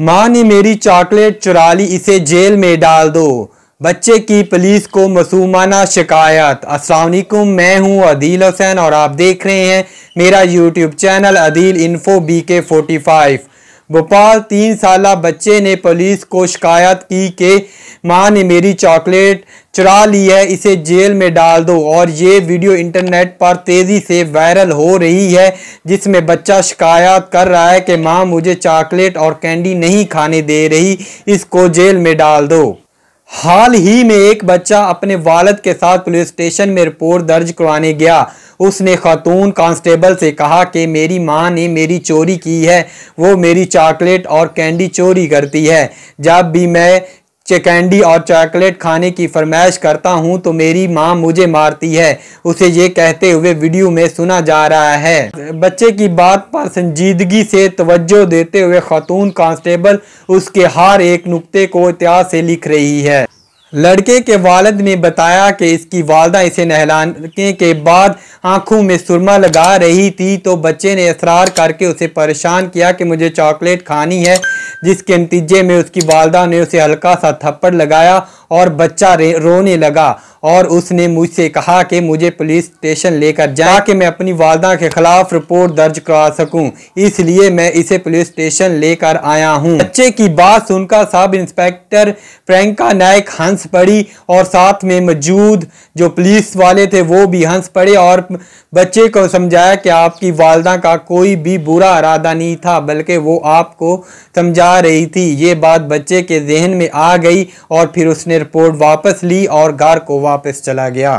माँ ने मेरी चॉकलेट चुरा ली इसे जेल में डाल दो बच्चे की पुलिस को मसूमाना शिकायत असलकुम मैं हूँ अदील हुसैन और आप देख रहे हैं मेरा YouTube channel Adeel info B K forty five Bhopal तीन साल बच्चे ने पुलिस को शिकायत की कि माँ ने मेरी चॉकलेट चुरा ली है इसे जेल में डाल दो और ये वीडियो इंटरनेट पर तेज़ी से वायरल हो रही है जिसमें बच्चा शिकायत कर रहा है कि माँ मुझे चॉकलेट और कैंडी नहीं खाने दे रही इसको जेल में डाल दो हाल ही में एक बच्चा अपने वालद के साथ पुलिस स्टेशन में रिपोर्ट दर्ज करवाने गया उसने खातून कांस्टेबल से कहा कि मेरी माँ ने मेरी चोरी की है वो मेरी चॉकलेट और कैंडी चोरी करती है जब भी मैं कैंडी और चॉकलेट खाने की फरमाइश करता हूं तो मेरी माँ मुझे मारती है उसे ये कहते हुए वीडियो में सुना जा रहा है बच्चे की बात पर संजीदगी से तवज्जो देते हुए खातून कांस्टेबल उसके हर एक नुक्ते को इतिहास से लिख रही है लड़के के वालद ने बताया कि इसकी वालदा इसे नहलाने के बाद आंखों में सुरमा लगा रही थी तो बच्चे ने इसरार करके उसे परेशान किया कि मुझे चॉकलेट खानी है जिसके नतीजे में उसकी वालदा ने उसे हल्का सा थप्पड़ लगाया और बच्चा रोने लगा और उसने मुझसे कहा कि मुझे पुलिस स्टेशन लेकर जाए मैं अपनी वालदा के खिलाफ रिपोर्ट दर्ज करा सकूं इसलिए मैं इसे पुलिस स्टेशन लेकर आया हूं बच्चे की बात सुनकर सब इंस्पेक्टर प्रियंका नायक हंस पड़ी और साथ में मौजूद जो पुलिस वाले थे वो भी हंस पड़े और बच्चे को समझाया कि आपकी वालदा का कोई भी बुरा इरादा नहीं था बल्कि वो आपको समझा रही थी ये बात बच्चे के जहन में आ गई और फिर उसने रिपोर्ट वापस ली और घर को वापस चला गया